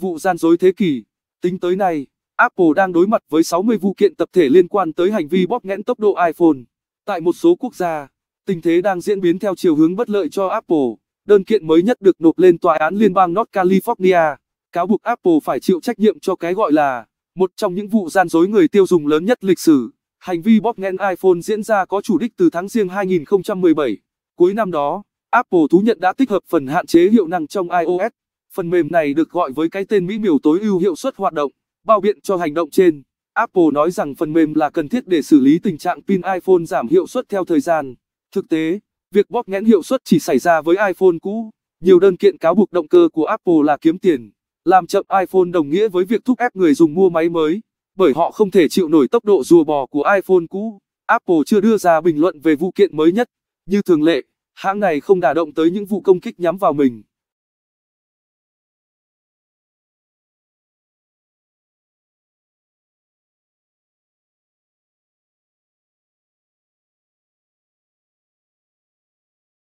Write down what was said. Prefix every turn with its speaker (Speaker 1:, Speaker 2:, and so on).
Speaker 1: Vụ gian dối thế kỷ Tính tới nay, Apple đang đối mặt với 60 vụ kiện tập thể liên quan tới hành vi bóp nghẽn tốc độ iPhone. Tại một số quốc gia, tình thế đang diễn biến theo chiều hướng bất lợi cho Apple. Đơn kiện mới nhất được nộp lên tòa án liên bang North California, cáo buộc Apple phải chịu trách nhiệm cho cái gọi là một trong những vụ gian dối người tiêu dùng lớn nhất lịch sử. Hành vi bóp nghẽn iPhone diễn ra có chủ đích từ tháng riêng 2017. Cuối năm đó, Apple thú nhận đã tích hợp phần hạn chế hiệu năng trong iOS Phần mềm này được gọi với cái tên mỹ miều tối ưu hiệu suất hoạt động, bao biện cho hành động trên. Apple nói rằng phần mềm là cần thiết để xử lý tình trạng pin iPhone giảm hiệu suất theo thời gian. Thực tế, việc bóp nghẽn hiệu suất chỉ xảy ra với iPhone cũ. Nhiều đơn kiện cáo buộc động cơ của Apple là kiếm tiền, làm chậm iPhone đồng nghĩa với việc thúc ép người dùng mua máy mới, bởi họ không thể chịu nổi tốc độ rùa bò của iPhone cũ. Apple chưa đưa ra bình luận về vụ kiện mới nhất. Như thường lệ, hãng này không đả động tới những vụ công kích nhắm vào mình.